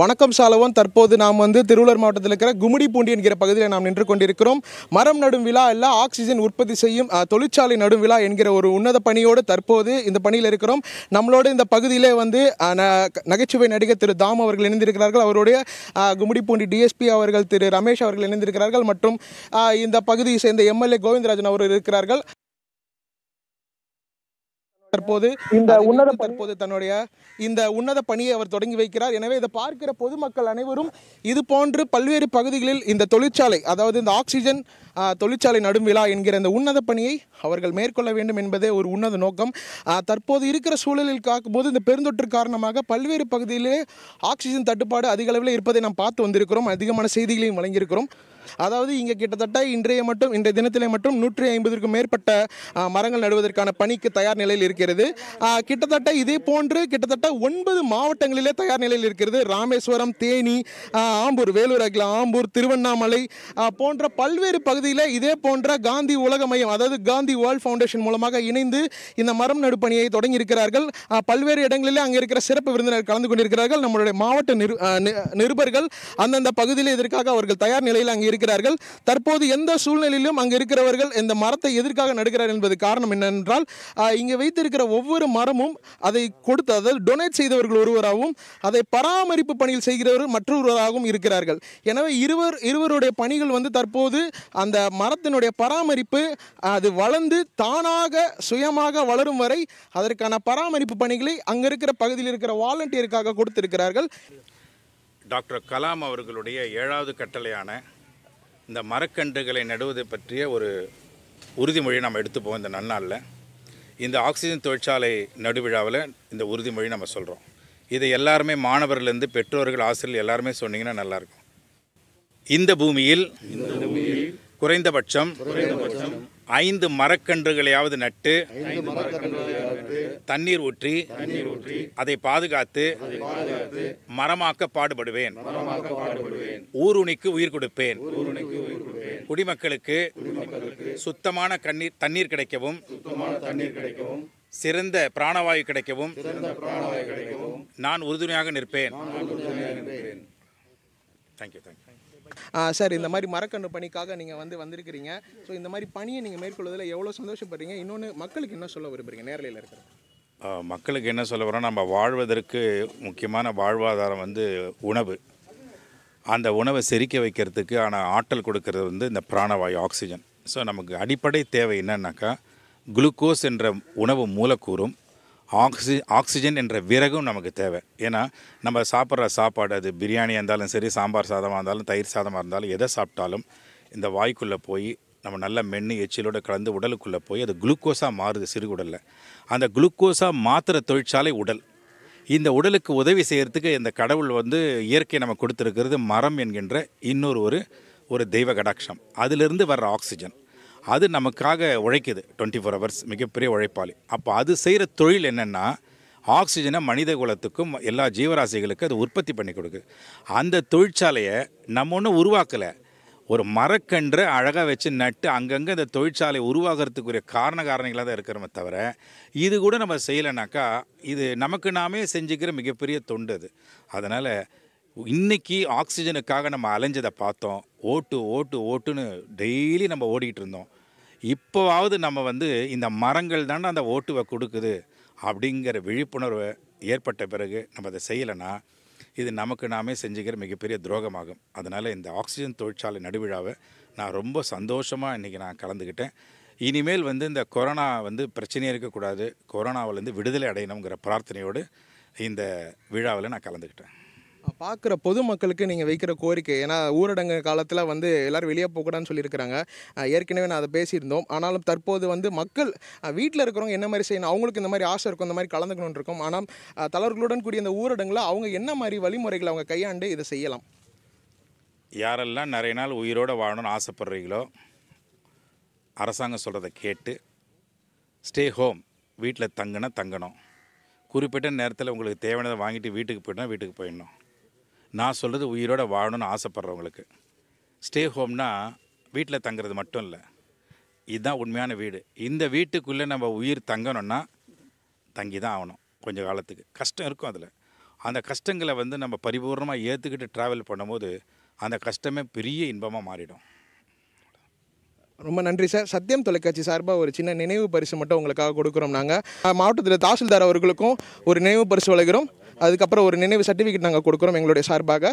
வணக்கம் சாலவன் தற்போது நாம் வந்து திருவள்ளூர் மாவட்டத்தில் இருக்கிற கும்மிடிப்பூண்டி என்கிற பகுதியில் நாம் நின்று கொண்டிருக்கிறோம் மரம் நடும் விழா இல்லை ஆக்சிஜன் உற்பத்தி செய்யும் தொழிற்சாலை நடும் விழா என்கிற ஒரு உன்னத பணியோடு தற்போது இந்த பணியில் இருக்கிறோம் நம்மளோட இந்த பகுதியிலே வந்து நகைச்சுவை நடிகர் திரு தாம் அவர்கள் இணைந்திருக்கிறார்கள் அவருடைய கும்மிடிப்பூண்டி டிஎஸ்பி அவர்கள் திரு ரமேஷ் அவர்கள் இணைந்திருக்கிறார்கள் மற்றும் இந்த பகுதியை சேர்ந்த எம்எல்ஏ கோவிந்தராஜன் அவர்கள் இருக்கிறார்கள் தற்போது இந்த உன்னத தற்போது தன்னுடைய இந்த உன்னத பணியை அவர் தொடங்கி வைக்கிறார் எனவே இதை பார்க்கிற பொதுமக்கள் அனைவரும் இது போன்று பல்வேறு பகுதிகளில் இந்த தொழிற்சாலை அதாவது இந்த ஆக்சிஜன் தொழிற்சாலை நடும் விழா என்கிற இந்த உன்னத பணியை அவர்கள் மேற்கொள்ள வேண்டும் என்பதே ஒரு உன்னத நோக்கம் தற்போது இருக்கிற சூழலில் காக்கும்போது இந்த பெருந்தொற்று காரணமாக பல்வேறு பகுதியிலே ஆக்சிஜன் தட்டுப்பாடு அதிக அளவில் இருப்பதை நாம் பார்த்து வந்திருக்கிறோம் அதிகமான செய்திகளையும் வழங்கியிருக்கிறோம் அதாவது இங்கே கிட்டத்தட்ட இன்றைய மட்டும் இன்றைய தினத்திலே மட்டும் நூற்றி ஐம்பதுக்கும் மேற்பட்ட மரங்கள் நடுவதற்கான பணிக்கு தயார் நிலையில் இருக்கிறது கிட்டத்தட்ட இதே போன்று கிட்டத்தட்ட ஒன்பது மாவட்டங்களிலே தயார் நிலையில் இருக்கிறது ராமேஸ்வரம் தேனி ஆம்பூர் வேலூர் அகில ஆம்பூர் திருவண்ணாமலை போன்ற பல்வேறு பகுதியில் இதே போன்ற காந்தி உலக மையம் அதாவது காந்தி வேர்ல்ட் ஃபவுண்டேஷன் மூலமாக இணைந்து இந்த மரம் நடு பணியை தொடங்கி இருக்கிறார்கள் பல்வேறு இடங்களிலே அங்கே இருக்கிற சிறப்பு விருந்தினர் கலந்து கொண்டிருக்கிறார்கள் நம்மளுடைய மாவட்ட நிருபர்கள் அந்தந்த பகுதியில் இதற்காக அவர்கள் தயார் நிலையில் அங்கே இருக்கிறார்கள் தற்போது எந்த சூழ்நிலையிலும் அங்கு இருக்கிறவர்கள் இந்த மரத்தை எதற்காக நடுகிறார் என்பது காரணம் என்னென்றால் இங்கே வைத்திருக்கிற ஒவ்வொரு மரமும் அதை கொடுத்து அதாவது டொனேட் செய்தவர்கள் ஒருவராகவும் அதை பராமரிப்பு பணியில் செய்கிறவர்கள் மற்றொருவராகவும் இருக்கிறார்கள் எனவே இருவர் இருவருடைய பணிகள் வந்து தற்போது அந்த மரத்தினுடைய பராமரிப்பு அது வளர்ந்து தானாக சுயமாக வளரும் வரை அதற்கான பராமரிப்பு பணிகளை அங்கே இருக்கிற பகுதியில் இருக்கிற வாலண்டியருக்காக கொடுத்திருக்கிறார்கள் டாக்டர் கலாம் அவர்களுடைய ஏழாவது கட்டளையான இந்த மரக்கன்றுகளை நடுவது பற்றிய ஒரு உறுதிமொழியை நம்ம எடுத்துப்போம் இந்த நன்னாளில் இந்த ஆக்சிஜன் தொழிற்சாலை நடுவிழாவில் இந்த உறுதிமொழி நம்ம சொல்கிறோம் இதை எல்லாருமே மாணவர்லேருந்து பெற்றோர்கள் ஆசிரியர் எல்லாருமே சொன்னீங்கன்னா நல்லாயிருக்கும் இந்த பூமியில் குறைந்தபட்சம் ஐந்து மரக்கன்றுகளையாவது நட்டு தண்ணீர் ஊற்றி அதை பாதுகாத்து மரமாக்க பாடுபடுவேன் ஊருணிக்கு உயிர் கொடுப்பேன் குடிமக்களுக்கு சுத்தமான கண்ணீர் தண்ணீர் கிடைக்கவும் சிறந்த பிராணவாயு கிடைக்கவும் நான் உறுதுணையாக நிற்பேன் தேங்க்யூ தேங்க்யூ சார் இந்த மாதிரி மரக்கன்று பணிக்காக நீங்கள் வந்து வந்திருக்கிறீங்க ஸோ இந்த மாதிரி பணியை நீங்கள் மேற்கொள்வதில் எவ்வளோ சந்தோஷப்படுறீங்க இன்னொன்று மக்களுக்கு என்ன சொல்ல விரும்புகிறீங்க நேரலையில் இருக்கிற மக்களுக்கு என்ன சொல்ல வரோம் நம்ம வாழ்வதற்கு முக்கியமான வாழ்வாதாரம் வந்து உணவு அந்த உணவை செரிக்க வைக்கிறதுக்கு ஆனால் ஆற்றல் கொடுக்கறது வந்து இந்த பிராணவாயு ஆக்சிஜன் ஸோ நமக்கு அடிப்படை தேவை என்னன்னாக்கா குளுக்கோஸ் என்ற உணவு மூலக்கூறும் ஆக்சி ஆக்சிஜன் என்ற விறகும் நமக்கு தேவை ஏன்னா நம்ம சாப்பிட்ற சாப்பாடு அது பிரியாணியாக இருந்தாலும் சரி சாம்பார் சாதமாக இருந்தாலும் தயிர் சாதமாக இருந்தாலும் எதை சாப்பிட்டாலும் இந்த வாய்க்குள்ளே போய் நம்ம நல்ல மென்று எச்சிலோடு கலந்து உடலுக்குள்ளே போய் அது குளுக்கோஸாக மாறுது சிறுகுடலில் அந்த குளுக்கோஸாக மாத்திர தொழிற்சாலை உடல் இந்த உடலுக்கு உதவி செய்கிறதுக்கு இந்த கடவுள் வந்து இயற்கை நம்ம கொடுத்துருக்கிறது மரம் என்கின்ற இன்னொரு ஒரு ஒரு தெய்வ கடாட்சம் அதிலிருந்து வர்ற ஆக்சிஜன் அது நமக்காக உழைக்குது டுவெண்ட்டி ஃபோர் ஹவர்ஸ் மிகப்பெரிய உழைப்பாளி அப்போ அது செய்கிற தொழில் என்னென்னா ஆக்சிஜனை மனித குலத்துக்கும் எல்லா ஜீவராசிகளுக்கும் அது உற்பத்தி பண்ணி கொடுக்குது அந்த தொழிற்சாலையை நம்ம ஒன்றும் உருவாக்கலை ஒரு மரக்கன்று அழகாக வச்சு நட்டு அங்கங்கே இந்த தொழிற்சாலை உருவாகிறதுக்குரிய காரண காரணிகளாக தான் இருக்கிறோமே தவிர இது கூட நம்ம செய்யலைனாக்கா இது நமக்கு நாமே செஞ்சுக்கிற மிகப்பெரிய தொண்டு அது அதனால் இன்னைக்கு ஆக்சிஜனுக்காக நம்ம அலைஞ்சதை பார்த்தோம் ஓட்டு ஓட்டு ஓட்டுன்னு டெய்லி நம்ம ஓடிக்கிட்டு இருந்தோம் இப்போவாவது நம்ம வந்து இந்த மரங்கள் தானே அந்த ஓட்டுவை கொடுக்குது அப்படிங்கிற விழிப்புணர்வு ஏற்பட்ட பிறகு நம்ம அதை செய்யலைன்னா இது நமக்கு நாமே செஞ்சுக்கிற மிகப்பெரிய துரோகமாகும் அதனால் இந்த ஆக்சிஜன் தொழிற்சாலை நடுவிழாவை நான் ரொம்ப சந்தோஷமாக இன்றைக்கி நான் கலந்துக்கிட்டேன் இனிமேல் வந்து இந்த கொரோனா வந்து பிரச்சனையே இருக்கக்கூடாது கொரோனாவிலேருந்து விடுதலை அடையணுங்கிற பிரார்த்தனையோடு இந்த விழாவில் நான் கலந்துக்கிட்டேன் பார்க்குற பொதுமக்களுக்கு நீங்கள் வைக்கிற கோரிக்கை ஏன்னா ஊரடங்கு காலத்தில் வந்து எல்லோரும் வெளியே போகக்கூடாதுன்னு சொல்லியிருக்கிறாங்க ஏற்கனவே நான் அதை பேசியிருந்தோம் ஆனாலும் தற்போது வந்து மக்கள் வீட்டில் இருக்கிறவங்க என்ன மாதிரி செய்யணும் அவங்களுக்கு இந்த மாதிரி ஆசை இருக்கும் இந்த மாதிரி கலந்துக்கணும்னு இருக்கும் ஆனால் தலைவர்களுடன் கூடிய இந்த ஊரடங்கில் அவங்க என்ன மாதிரி வழிமுறைகளை அவங்க கையாண்டு இதை செய்யலாம் யாரெல்லாம் நிறைய நாள் உயிரோடு வாழணும்னு ஆசைப்படுறீங்களோ அரசாங்கம் சொல்கிறத கேட்டு ஸ்டே ஹோம் வீட்டில் தங்கினா தங்கணும் குறிப்பிட்ட நேரத்தில் உங்களுக்கு தேவையானதை வாங்கிட்டு வீட்டுக்கு போயிட்டோம்னா வீட்டுக்கு போயிடணும் நான் சொல்கிறது உயிரோடு வாழணும்னு ஆசைப்பட்றவங்களுக்கு ஸ்டே ஹோம்னா வீட்டில் தங்குறது மட்டும் இல்லை இதுதான் உண்மையான வீடு இந்த வீட்டுக்குள்ளே நம்ம உயிர் தங்கணும்னா தங்கி தான் ஆகணும் கொஞ்சம் காலத்துக்கு கஷ்டம் இருக்கும் அதில் அந்த கஷ்டங்களை வந்து நம்ம பரிபூர்ணமாக ஏற்றுக்கிட்டு ட்ராவல் பண்ணும்போது அந்த கஷ்டமே பெரிய இன்பமாக மாறிடும் ரொம்ப நன்றி சார் சத்தியம் தொலைக்காட்சி சார்பாக ஒரு சின்ன நினைவு பரிசு மட்டும் உங்களுக்காக கொடுக்குறோம் நாங்கள் மாவட்டத்தில் தாசில்தார் அவர்களுக்கும் ஒரு நினைவு பரிசு வழங்குகிறோம் அதுக்கப்புறம் ஒரு நினைவு சர்டிஃபிகேட் நாங்கள் கொடுக்குறோம் எங்களுடைய சார்பாக